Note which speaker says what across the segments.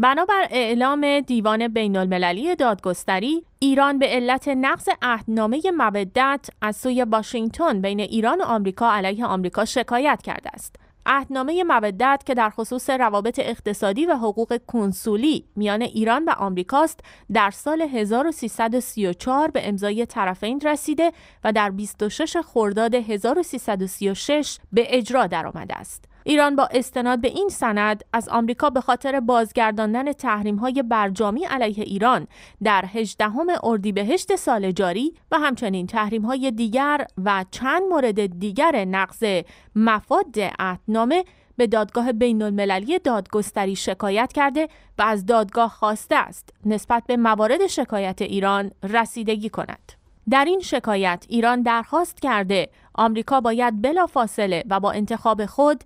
Speaker 1: بنابر اعلام دیوان بین المللی دادگستری ایران به علت نقض عهدنامه مودت از سوی واشنگتن بین ایران و آمریکا علیه آمریکا شکایت کرده است. عهدنامه مودت که در خصوص روابط اقتصادی و حقوق کنسولی میان ایران و آمریکاست در سال 1334 به امضای طرفین رسیده و در 26 خرداد 1336 به اجرا درآمده است. ایران با استناد به این سند از آمریکا به خاطر بازگرداندن های برجامی علیه ایران در 18 اردیبهشت سال جاری و همچنین های دیگر و چند مورد دیگر نقض مفاد عهدنامه به دادگاه بین المللی دادگستری شکایت کرده و از دادگاه خواسته است نسبت به موارد شکایت ایران رسیدگی کند. در این شکایت ایران درخواست کرده آمریکا باید بلافاصله و با انتخاب خود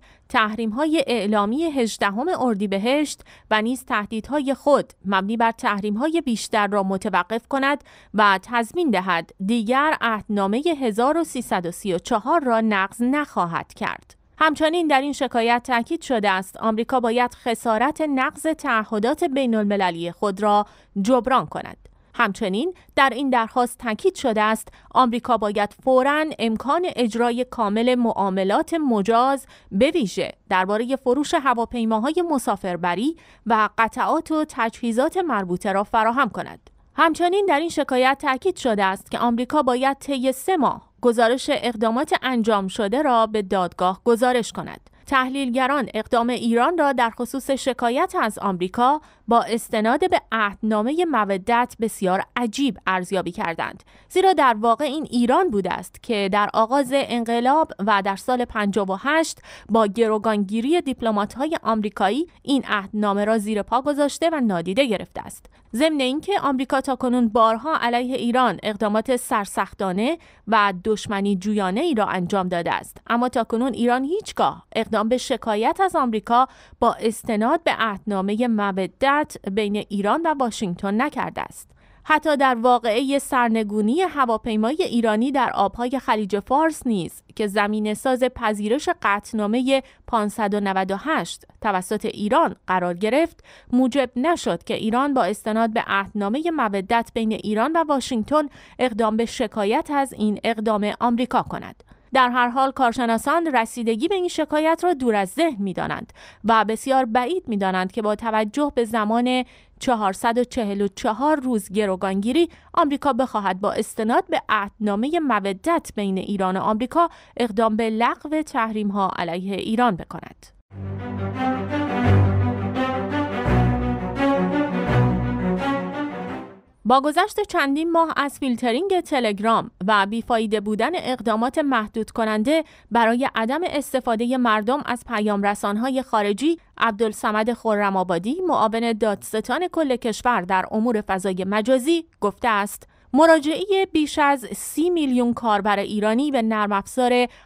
Speaker 1: های اعلامی 18 اردیبهشت و نیز تهدیدهای خود مبنی بر های بیشتر را متوقف کند و تضمین دهد دیگر عهدنامه 1334 را نقض نخواهد کرد. همچنین در این شکایت تاکید شده است آمریکا باید خسارت نقض تعهدات بین المللی خود را جبران کند. همچنین در این درخواست تاکید شده است آمریکا باید فورا امکان اجرای کامل معاملات مجاز به ویژه درباره فروش هواپیماهای مسافربری و قطعات و تجهیزات مربوطه را فراهم کند. همچنین در این شکایت تاکید شده است که آمریکا باید طی سه ماه گزارش اقدامات انجام شده را به دادگاه گزارش کند. تحلیلگران اقدام ایران را در خصوص شکایت از آمریکا با استناد به عهدنامه مودت بسیار عجیب ارزیابی کردند زیرا در واقع این ایران بوده است که در آغاز انقلاب و در سال 58 با گروگانگیری دیپلمات‌های آمریکایی این عهدنامه را زیر پا گذاشته و نادیده گرفته است ضمن اینکه آمریکا کنون بارها علیه ایران اقدامات سرسختانه و دشمنی جویانه ای را انجام داده است اما کنون ایران هیچگاه اقدام اقدام به شکایت از آمریکا با استناد به عهدنامه مودت بین ایران و واشنگتن نکرده است. حتی در واقعه سرنگونی هواپیمای ایرانی در آبهای خلیج فارس نیز که زمین ساز پذیرش قطنامه 598 توسط ایران قرار گرفت موجب نشد که ایران با استناد به عهدنامه مودت بین ایران و واشنگتن اقدام به شکایت از این اقدام آمریکا کند در هر حال کارشناسان رسیدگی به این شکایت را دور از ذهن می دانند و بسیار بعید می دانند که با توجه به زمان 444 روز گروگانگیری آمریکا بخواهد با استناد به عهدنامه مودت بین ایران و آمریکا اقدام به لغو تحریم ها علیه ایران بکند. با گذشت چندین ماه از فیلترینگ تلگرام و بیفایده بودن اقدامات محدود کننده برای عدم استفاده مردم از پیام رسانهای خارجی، عبدالسمد خورمابادی معاون دادستان کل کشور در امور فضای مجازی گفته است مراجعه بیش از سی میلیون کاربر ایرانی به نرم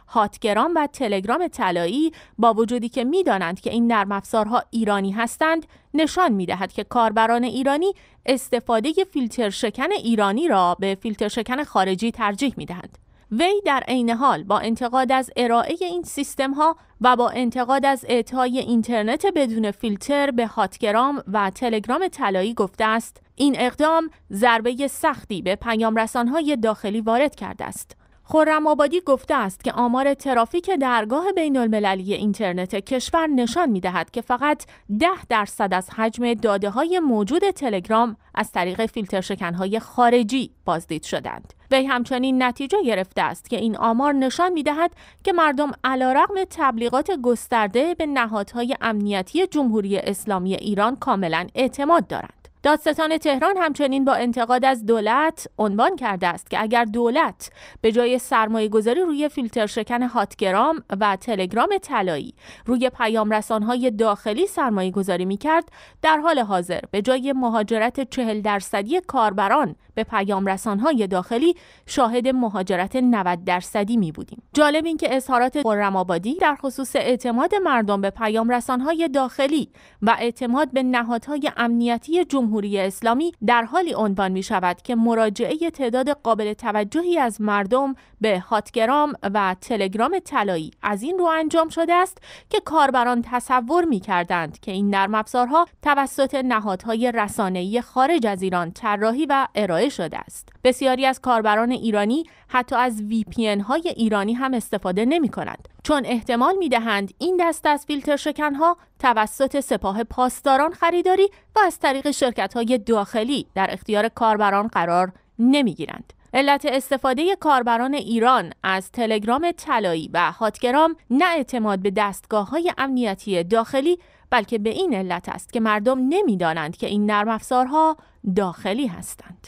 Speaker 1: هاتگرام و تلگرام طلایی با وجودی که میدانند که این نرم افزارها ایرانی هستند نشان می دهد که کاربران ایرانی استفاده فیلتر شکن ایرانی را به فیلتر شکن خارجی ترجیح می دهند. وی در عین حال با انتقاد از ارائه این سیستم ها و با انتقاد از اعطای اینترنت بدون فیلتر به هاتگرام و تلگرام طلایی گفته است این اقدام ضربه سختی به پیام های داخلی وارد کرده است خورم آبادی گفته است که آمار ترافیک درگاه بین المللی اینترنت کشور نشان می دهد که فقط 10 درصد از حجم داده های موجود تلگرام از طریق فیلتر شکن های خارجی بازدید شدند. وی همچنین نتیجه گرفته است که این آمار نشان می دهد که مردم علیرغم تبلیغات گسترده به نهادهای امنیتی جمهوری اسلامی ایران کاملا اعتماد دارند. دادستان تهران همچنین با انتقاد از دولت عنوان کرده است که اگر دولت به جای سرمایه گذاری روی فیلتر شکن هاتگرام و تلگرام طلایی روی پیام رسانهای داخلی سرمایه گذاری می کرد در حال حاضر به جای مهاجرت چهل درصدی کاربران به پیام رسانهای داخلی شاهد مهاجرت 90 درصدی می بودیم. جالب این که اظهارات قرمابادی در خصوص اعتماد مردم به پیام رسانهای داخلی و اعتماد به نهادهای امنیتی جمهوری اسلامی در حالی عنوان می شود که مراجعه تعداد قابل توجهی از مردم به هاتگرام و تلگرام طلایی از این رو انجام شده است که کاربران تصور می کردند که این نرم افزارها توسط نهادهای رسانه‌ای خارج از ایران طراحی و ارائه شده است. بسیاری از کاربران ایرانی حتی از VPN های ایرانی هم استفاده نمی کنند چون احتمال می دهند این دست از فیلتر شکن ها توسط سپاه پاسداران خریداری و از طریق شرکت های داخلی در اختیار کاربران قرار نمی گیرند. علت استفاده کاربران ایران از تلگرام طلایی و هاتگرام نه اعتماد به دستگاه های امنیتی داخلی بلکه به این علت است که مردم نمیدانند که این نرم داخلی هستند.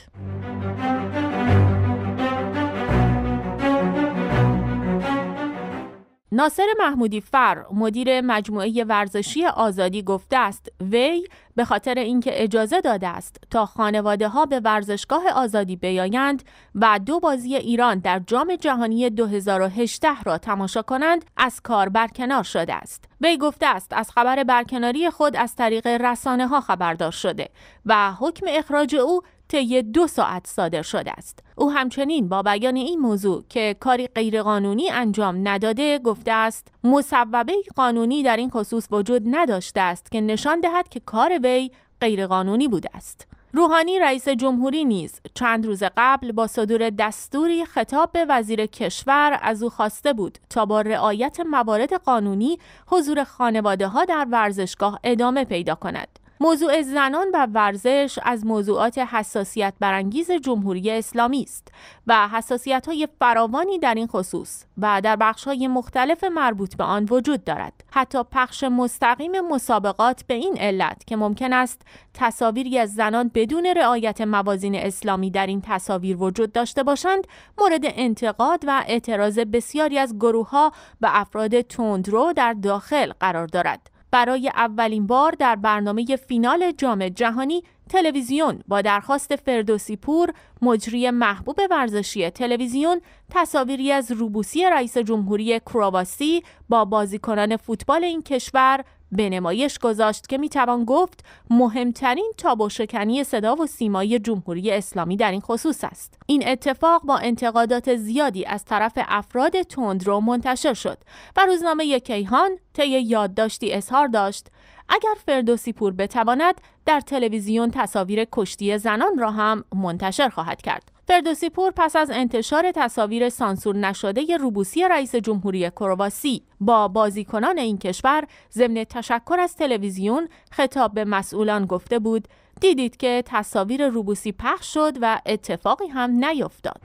Speaker 1: ناصر محمودی فر مدیر مجموعه ورزشی آزادی گفته است وی به خاطر اینکه اجازه داده است تا خانواده ها به ورزشگاه آزادی بیایند و دو بازی ایران در جام جهانی 2018 را تماشا کنند از کار برکنار شده است وی گفته است از خبر برکناری خود از طریق رسانه ها خبردار شده و حکم اخراج او طی دو ساعت صادر شده است او همچنین با بیان این موضوع که کاری غیرقانونی انجام نداده گفته است مصوبه قانونی در این خصوص وجود نداشته است که نشان دهد که کار وی غیرقانونی بوده است روحانی رئیس جمهوری نیز چند روز قبل با صدور دستوری خطاب به وزیر کشور از او خواسته بود تا با رعایت موارد قانونی حضور خانواده ها در ورزشگاه ادامه پیدا کند. موضوع زنان و ورزش از موضوعات حساسیت برانگیز جمهوری اسلامی است و حساسیت های فراوانی در این خصوص و در بخش های مختلف مربوط به آن وجود دارد حتی پخش مستقیم مسابقات به این علت که ممکن است تصاویری از زنان بدون رعایت موازین اسلامی در این تصاویر وجود داشته باشند مورد انتقاد و اعتراض بسیاری از گروهها و افراد تندرو در داخل قرار دارد برای اولین بار در برنامه فینال جام جهانی تلویزیون با درخواست فردوسی پور مجری محبوب ورزشی تلویزیون تصاویری از روبوسی رئیس جمهوری کرواسی با بازیکنان فوتبال این کشور به نمایش گذاشت که میتوان گفت مهمترین تابو شکنی صدا و سیمای جمهوری اسلامی در این خصوص است این اتفاق با انتقادات زیادی از طرف افراد تندرو منتشر شد و روزنامه کیهان طی یادداشتی اظهار داشت اگر فردوسی پور بتواند در تلویزیون تصاویر کشتی زنان را هم منتشر خواهد کرد. فردوسی پور پس از انتشار تصاویر سانسور نشده روبوسی رئیس جمهوری کرواسی با بازیکنان این کشور ضمن تشکر از تلویزیون خطاب به مسئولان گفته بود دیدید که تصاویر روبوسی پخش شد و اتفاقی هم نیفتاد.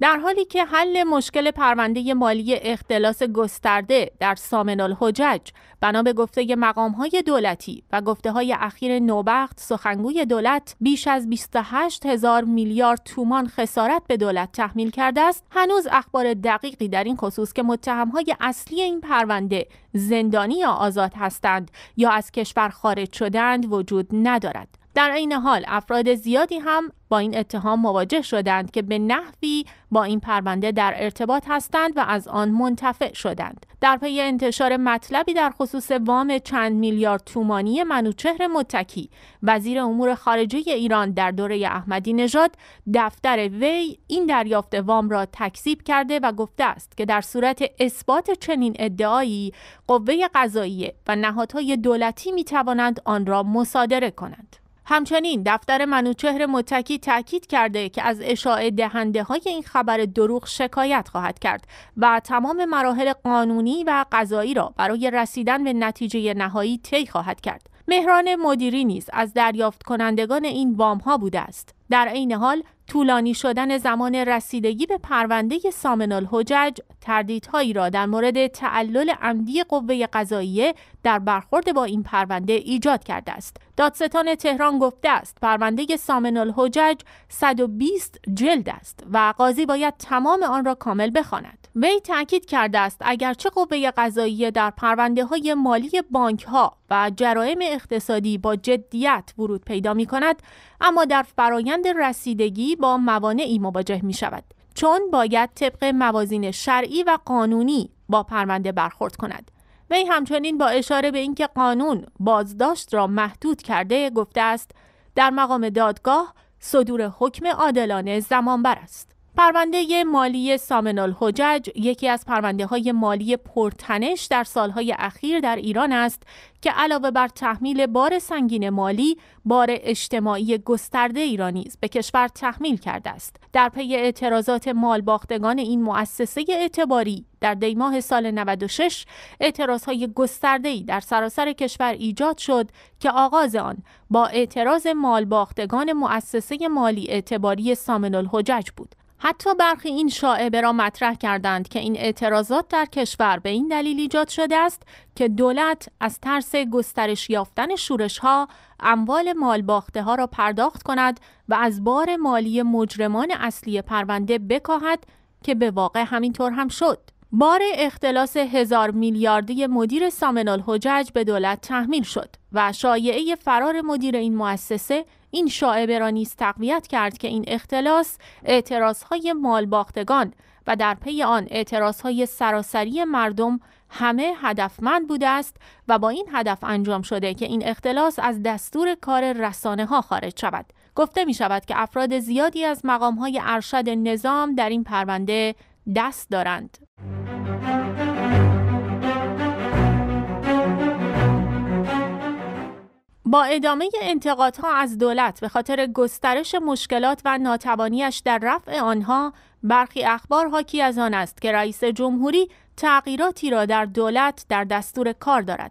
Speaker 1: در حالی که حل مشکل پرونده مالی اختلاس گسترده در سامنال الحجج بنا به گفته مقام های دولتی و گفته های اخیر نوبخت سخنگوی دولت بیش از 28 هزار میلیارد تومان خسارت به دولت تحمیل کرده است هنوز اخبار دقیقی در این خصوص که متهم های اصلی این پرونده زندانی یا آزاد هستند یا از کشور خارج شدند وجود ندارد در عین حال افراد زیادی هم با این اتهام مواجه شدند که به نحوی با این پرونده در ارتباط هستند و از آن منتفع شدند. در پی انتشار مطلبی در خصوص وام چند میلیارد تومانی منوچهر متکی، وزیر امور خارجه ایران در دوره احمدی نژاد دفتر وی این دریافت وام را تکذیب کرده و گفته است که در صورت اثبات چنین ادعایی قوه قضاییه و نهادهای دولتی می توانند آن را مصادره کنند. همچنین دفتر منوچهر متکی تاکید کرده که از اشاعه دهنده های این خبر دروغ شکایت خواهد کرد و تمام مراحل قانونی و قضایی را برای رسیدن به نتیجه نهایی طی خواهد کرد. مهران مدیری نیز از دریافت کنندگان این وام ها بوده است. در عین حال طولانی شدن زمان رسیدگی به پرونده سامنال الحجج تردیدهایی را در مورد تعلل عمدی قوه قضاییه در برخورد با این پرونده ایجاد کرده است. دادستان تهران گفته است پرونده سامنال الحجج 120 جلد است و قاضی باید تمام آن را کامل بخواند. وی تاکید کرده است اگرچه قوه قضاییه در پرونده های مالی بانک ها و جرائم اقتصادی با جدیت ورود پیدا می کند اما در فرایند رسیدگی با موانعی مواجه می شود چون باید طبق موازین شرعی و قانونی با پرونده برخورد کند وی همچنین با اشاره به اینکه قانون بازداشت را محدود کرده گفته است در مقام دادگاه صدور حکم عادلانه زمانبر است پرونده مالی سامنال حجج یکی از پرونده های مالی پرتنش در سالهای اخیر در ایران است که علاوه بر تحمیل بار سنگین مالی بار اجتماعی گسترده ایرانی نیز به کشور تحمیل کرده است در پی اعتراضات مال باختگان این مؤسسه اعتباری در دیماه سال 96 اعتراض های گسترده ای در سراسر کشور ایجاد شد که آغاز آن با اعتراض مال باختگان مؤسسه مالی اعتباری سامنال الحجج بود حتی برخی این شاعبه را مطرح کردند که این اعتراضات در کشور به این دلیل ایجاد شده است که دولت از ترس گسترش یافتن شورش ها اموال مال باخته ها را پرداخت کند و از بار مالی مجرمان اصلی پرونده بکاهد که به واقع همینطور هم شد. بار اختلاس هزار میلیاردی مدیر سامنال حجج به دولت تحمیل شد و شایعه فرار مدیر این مؤسسه این شاعبه را نیز تقویت کرد که این اختلاس مال باختگان و در پی آن های سراسری مردم همه هدفمند بوده است و با این هدف انجام شده که این اختلاس از دستور کار رسانه ها خارج شود. گفته می شود که افراد زیادی از مقام های ارشد نظام در این پرونده دست دارند. با ادامه انتقادها از دولت به خاطر گسترش مشکلات و ناتوانیش در رفع آنها برخی اخبار حاکی از آن است که رئیس جمهوری تغییراتی را در دولت در دستور کار دارد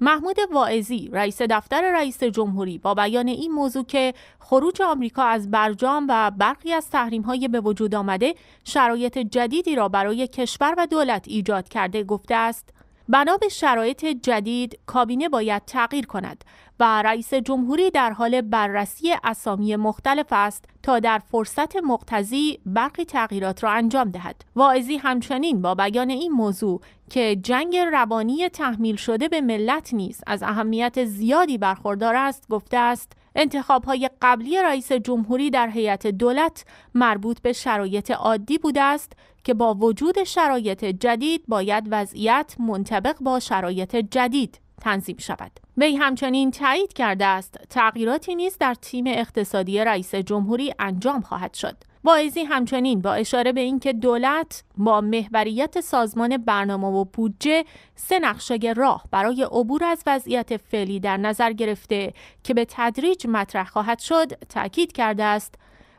Speaker 1: محمود واعظی رئیس دفتر رئیس جمهوری با بیان این موضوع که خروج آمریکا از برجام و برخی از تحریم های به وجود آمده شرایط جدیدی را برای کشور و دولت ایجاد کرده گفته است بنا به شرایط جدید کابینه باید تغییر کند و رئیس جمهوری در حال بررسی اسامی مختلف است تا در فرصت مقتضی برخی تغییرات را انجام دهد. واعظی همچنین با بیان این موضوع که جنگ روانی تحمیل شده به ملت نیز از اهمیت زیادی برخوردار است گفته است انتخاب های قبلی رئیس جمهوری در هیئت دولت مربوط به شرایط عادی بوده است که با وجود شرایط جدید باید وضعیت منطبق با شرایط جدید تنظیم شود. وی همچنین تایید کرده است تغییراتی نیز در تیم اقتصادی رئیس جمهوری انجام خواهد شد. واعظی همچنین با اشاره به اینکه دولت با محوریت سازمان برنامه و بودجه سه نقشه راه برای عبور از وضعیت فعلی در نظر گرفته که به تدریج مطرح خواهد شد تاکید کرده است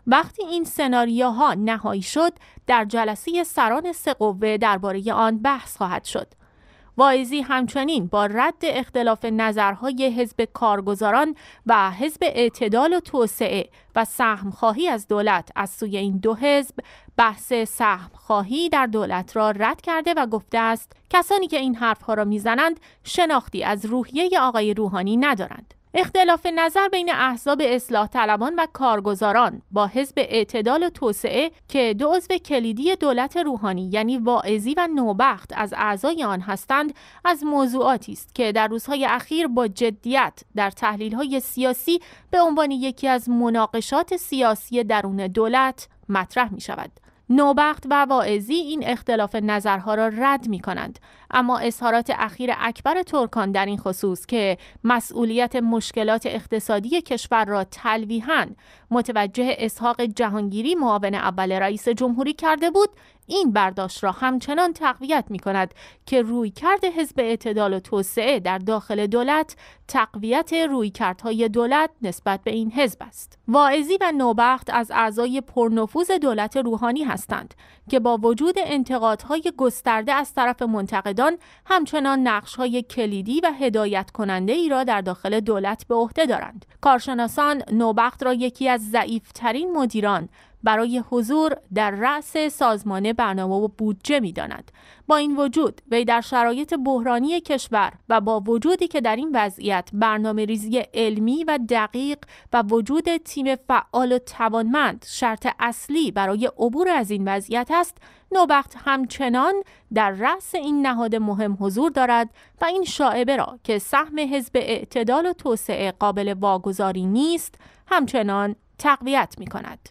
Speaker 1: وقتی این سناریوها نهایی شد در جلسه سران سه قوه درباره آن بحث خواهد شد وایزی همچنین با رد اختلاف نظرهای حزب کارگزاران و حزب اعتدال و توسعه و سهمخواهی از دولت از سوی این دو حزب بحث سهمخواهی در دولت را رد کرده و گفته است کسانی که این حرفها را میزنند شناختی از روحیه آقای روحانی ندارند اختلاف نظر بین احزاب اصلاح طلبان و کارگزاران با حزب اعتدال و توسعه که دو عضو کلیدی دولت روحانی یعنی واعظی و نوبخت از اعضای آن هستند از موضوعاتی است که در روزهای اخیر با جدیت در تحلیل‌های سیاسی به عنوان یکی از مناقشات سیاسی درون دولت مطرح می شود. نوبخت و واعظی این اختلاف نظرها را رد می کنند اما اظهارات اخیر اکبر ترکان در این خصوص که مسئولیت مشکلات اقتصادی کشور را تلویحا متوجه اسحاق جهانگیری معاون اول رئیس جمهوری کرده بود این برداشت را همچنان تقویت می کند که رویکرد حزب اعتدال و توسعه در داخل دولت تقویت رویکردهای دولت نسبت به این حزب است. واعظی و نوبخت از اعضای پرنفوذ دولت روحانی هستند که با وجود انتقادهای گسترده از طرف منتقدان همچنان نقش های کلیدی و هدایت کننده ای را در داخل دولت به عهده دارند کارشناسان نوبخت را یکی از ضعیفترین مدیران برای حضور در رأس سازمان برنامه و بودجه می داند. با این وجود وی در شرایط بحرانی کشور و با وجودی که در این وضعیت برنامه ریزی علمی و دقیق و وجود تیم فعال و توانمند شرط اصلی برای عبور از این وضعیت است نوبخت همچنان در رأس این نهاد مهم حضور دارد و این شاعبه را که سهم حزب اعتدال و توسعه قابل واگذاری نیست همچنان تقویت می کند.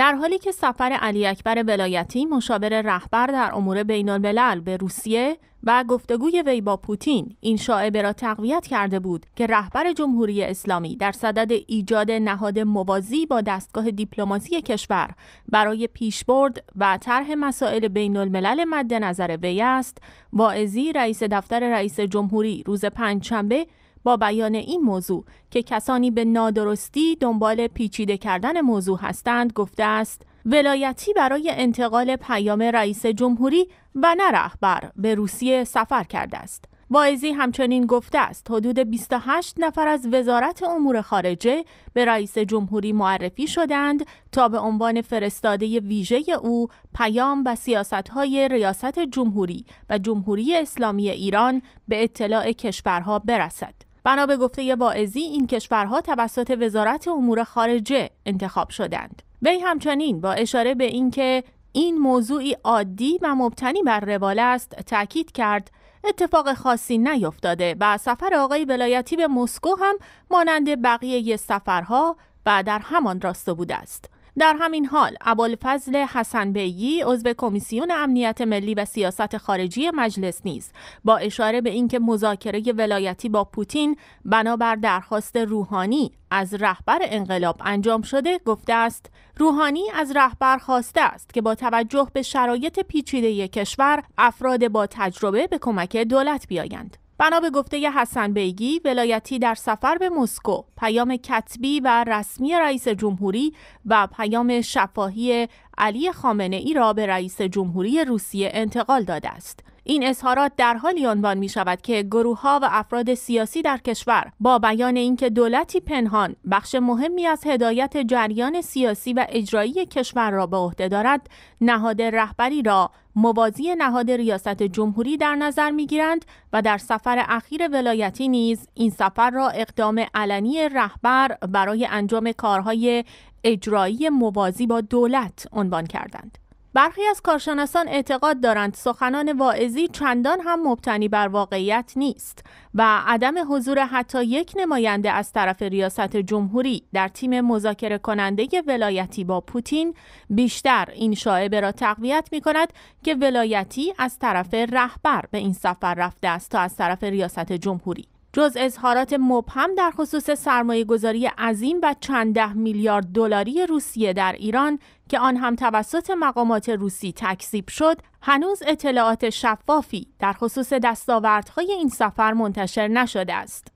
Speaker 1: در حالی که سفر علی اکبر ولایتی مشاور رهبر در امور بین الملل به روسیه و گفتگوی وی با پوتین این شاعبه را تقویت کرده بود که رهبر جمهوری اسلامی در صدد ایجاد نهاد موازی با دستگاه دیپلماسی کشور برای پیشبرد و طرح مسائل بین الملل مد نظر وی است واعظی رئیس دفتر رئیس جمهوری روز پنجشنبه با بیان این موضوع که کسانی به نادرستی دنبال پیچیده کردن موضوع هستند گفته است ولایتی برای انتقال پیام رئیس جمهوری و نه رهبر به روسیه سفر کرده است وایزی همچنین گفته است حدود 28 نفر از وزارت امور خارجه به رئیس جمهوری معرفی شدند تا به عنوان فرستاده ویژه او پیام و سیاستهای ریاست جمهوری و جمهوری اسلامی ایران به اطلاع کشورها برسد. بنا به گفته باعزی این کشورها توسط وزارت امور خارجه انتخاب شدند وی همچنین با اشاره به اینکه این موضوعی عادی و مبتنی بر روال است تاکید کرد اتفاق خاصی نیفتاده و سفر آقای ولایتی به مسکو هم مانند بقیه سفرها و در همان راسته بوده است در همین حال ابوالفضل حسن بیگی عضو کمیسیون امنیت ملی و سیاست خارجی مجلس نیز با اشاره به اینکه مذاکره ولایتی با پوتین بنابر درخواست روحانی از رهبر انقلاب انجام شده گفته است روحانی از رهبر خواسته است که با توجه به شرایط پیچیده کشور افراد با تجربه به کمک دولت بیایند بنا به گفته حسن بیگی ولایتی در سفر به مسکو پیام کتبی و رسمی رئیس جمهوری و پیام شفاهی علی خامنه ای را به رئیس جمهوری روسیه انتقال داده است این اظهارات در حالی عنوان می شود که گروه ها و افراد سیاسی در کشور با بیان اینکه دولتی پنهان بخش مهمی از هدایت جریان سیاسی و اجرایی کشور را به عهده دارد نهاد رهبری را موازی نهاد ریاست جمهوری در نظر می گیرند و در سفر اخیر ولایتی نیز این سفر را اقدام علنی رهبر برای انجام کارهای اجرایی موازی با دولت عنوان کردند. برخی از کارشناسان اعتقاد دارند سخنان واعظی چندان هم مبتنی بر واقعیت نیست و عدم حضور حتی یک نماینده از طرف ریاست جمهوری در تیم مذاکره کننده ولایتی با پوتین بیشتر این شاعبه را تقویت می کند که ولایتی از طرف رهبر به این سفر رفته است تا از طرف ریاست جمهوری جز اظهارات مبهم در خصوص سرمایه گذاری عظیم و چند ده میلیارد دلاری روسیه در ایران که آن هم توسط مقامات روسی تکذیب شد، هنوز اطلاعات شفافی در خصوص دستاوردهای این سفر منتشر نشده است.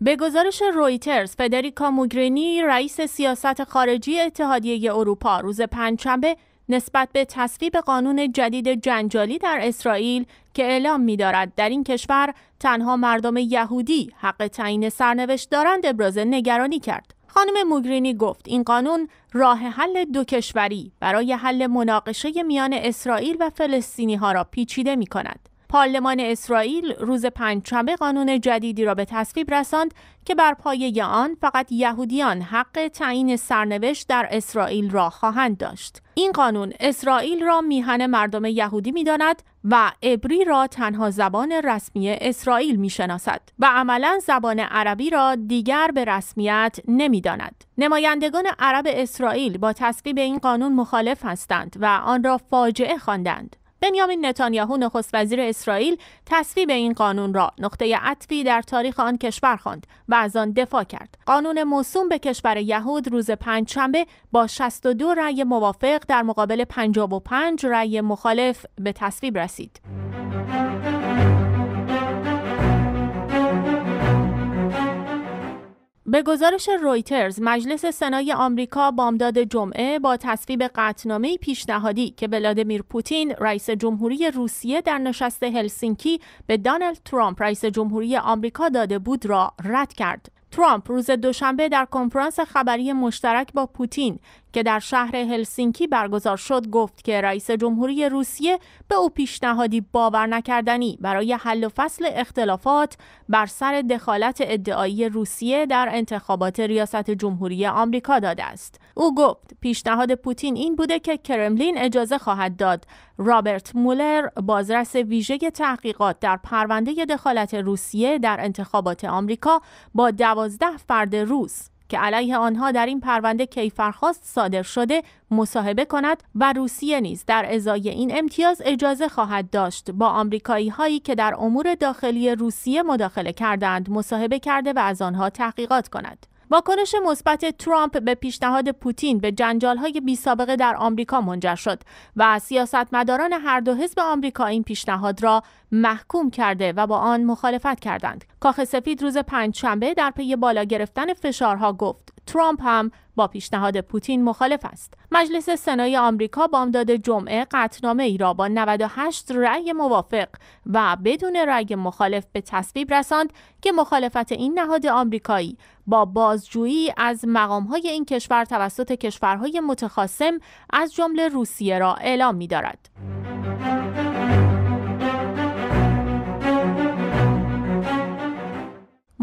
Speaker 1: به گزارش رویترز، فدریکا موگرینی رئیس سیاست خارجی اتحادیه اروپا روز پنجشنبه نسبت به تصویب قانون جدید جنجالی در اسرائیل که اعلام می‌دارد در این کشور تنها مردم یهودی حق تعیین سرنوشت دارند ابراز نگرانی کرد. خانم موگرینی گفت این قانون راه حل دو کشوری برای حل مناقشه میان اسرائیل و فلسطینی ها را پیچیده می کند. پارلمان اسرائیل روز پنجشنبه قانون جدیدی را به تصویب رساند که بر پایه آن فقط یهودیان حق تعیین سرنوشت در اسرائیل را خواهند داشت. این قانون اسرائیل را میهن مردم یهودی میداند و عبری را تنها زبان رسمی اسرائیل میشناسد و عملا زبان عربی را دیگر به رسمیت نمیداند. نمایندگان عرب اسرائیل با تصویب این قانون مخالف هستند و آن را فاجعه خواندند. بنیامین نتانیاهو نخست وزیر اسرائیل تصویب این قانون را نقطه عطفی در تاریخ آن کشور خواند و از آن دفاع کرد. قانون موسوم به کشور یهود روز شنبه با 62 رأی موافق در مقابل 55 رأی مخالف به تصویب رسید. به گزارش رویترز مجلس سنای آمریکا بامداد جمعه با تصویب قطعنامه پیشنهادی که ولادیمیر پوتین رئیس جمهوری روسیه در نشست هلسینکی به دانلد ترامپ رئیس جمهوری آمریکا داده بود را رد کرد. ترامپ روز دوشنبه در کنفرانس خبری مشترک با پوتین که در شهر هلسینکی برگزار شد گفت که رئیس جمهوری روسیه به او پیشنهادی باور نکردنی برای حل و فصل اختلافات بر سر دخالت ادعایی روسیه در انتخابات ریاست جمهوری آمریکا داده است. او گفت پیشنهاد پوتین این بوده که کرملین اجازه خواهد داد رابرت مولر بازرس ویژه تحقیقات در پرونده دخالت روسیه در انتخابات آمریکا با دوازده فرد روس که علیه آنها در این پرونده کیفرخواست صادر شده مصاحبه کند و روسیه نیز در ازای این امتیاز اجازه خواهد داشت با آمریکایی هایی که در امور داخلی روسیه مداخله کردند مصاحبه کرده و از آنها تحقیقات کند واکنش مثبت ترامپ به پیشنهاد پوتین به بی سابقه در آمریکا منجر شد و سیاستمداران هر دو حزب آمریکا این پیشنهاد را محکوم کرده و با آن مخالفت کردند. کاخ سفید روز پنجشنبه در پی بالا گرفتن فشارها گفت ترامپ هم با پیشنهاد پوتین مخالف است. مجلس سنای آمریکا بامداد جمعه قطنامه ای را با 98 رأی موافق و بدون رأی مخالف به تصویب رساند که مخالفت این نهاد آمریکایی با بازجویی از های این کشور توسط کشورهای متخاصم از جمله روسیه را اعلام می دارد.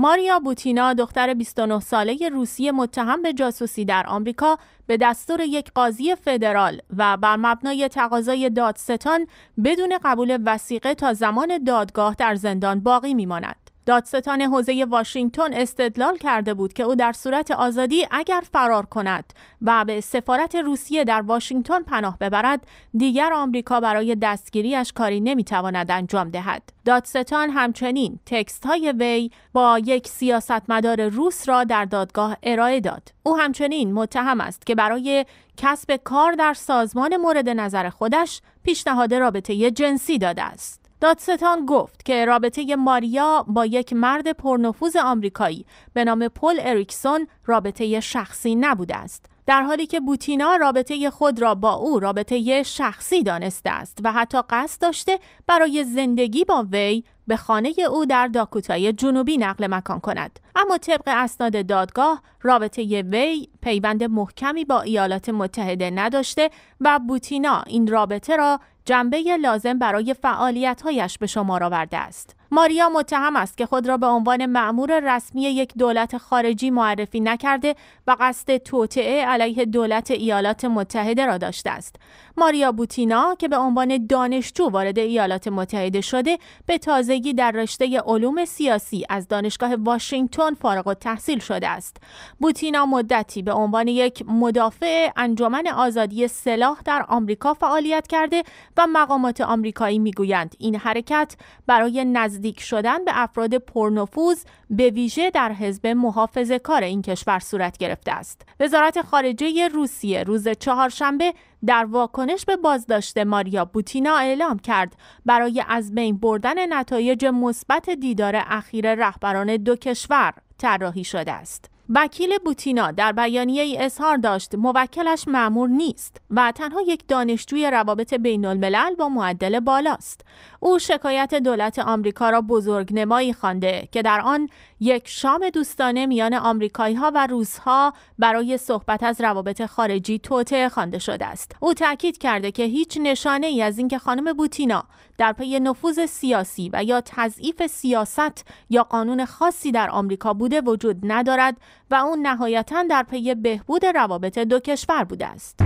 Speaker 1: ماریا بوتینا دختر 29 ساله روسی متهم به جاسوسی در آمریکا به دستور یک قاضی فدرال و بر مبنای تقاضای دادستان بدون قبول وسیقه تا زمان دادگاه در زندان باقی میماند. دادستان حوزه واشنگتن استدلال کرده بود که او در صورت آزادی اگر فرار کند و به سفارت روسیه در واشنگتن پناه ببرد دیگر آمریکا برای دستگیریش کاری نمیتواند انجام دهد دادستان همچنین تکست های وی با یک سیاستمدار روس را در دادگاه ارائه داد او همچنین متهم است که برای کسب کار در سازمان مورد نظر خودش پیشنهاد رابطه جنسی داده است دادستان گفت که رابطه ماریا با یک مرد پرنفوذ آمریکایی به نام پل اریکسون رابطه شخصی نبوده است در حالی که بوتینا رابطه خود را با او رابطه شخصی دانسته است و حتی قصد داشته برای زندگی با وی به خانه او در داکوتای جنوبی نقل مکان کند اما طبق اسناد دادگاه رابطه وی پیوند محکمی با ایالات متحده نداشته و بوتینا این رابطه را جنبه لازم برای فعالیتهایش به شمار آورده است ماریا متهم است که خود را به عنوان معمور رسمی یک دولت خارجی معرفی نکرده و قصد توطعه علیه دولت ایالات متحده را داشته است. ماریا بوتینا که به عنوان دانشجو وارد ایالات متحده شده، به تازه سالگی در رشته علوم سیاسی از دانشگاه واشنگتن فارغ التحصیل تحصیل شده است. بوتینا مدتی به عنوان یک مدافع انجمن آزادی سلاح در آمریکا فعالیت کرده و مقامات آمریکایی میگویند این حرکت برای نزدیک شدن به افراد پرنفوذ به ویژه در حزب محافظه کار این کشور صورت گرفته است. وزارت خارجه روسیه روز چهارشنبه در واکنش به بازداشت ماریا بوتینا اعلام کرد برای از بین بردن نتایج مثبت دیدار اخیر رهبران دو کشور طراحی شده است. وکیل بوتینا در بیانیه ای اظهار داشت موکلش معمور نیست و تنها یک دانشجوی روابط بین الملل با معدل بالاست. او شکایت دولت آمریکا را بزرگ نمایی خانده که در آن یک شام دوستانه میان آمریکایی ها و روس ها برای صحبت از روابط خارجی توطعه خوانده شده است او تاکید کرده که هیچ نشانه ای از اینکه خانم بوتینا در پی نفوذ سیاسی و یا تضعیف سیاست یا قانون خاصی در آمریکا بوده وجود ندارد و اون نهایتا در پی بهبود روابط دو کشور بوده است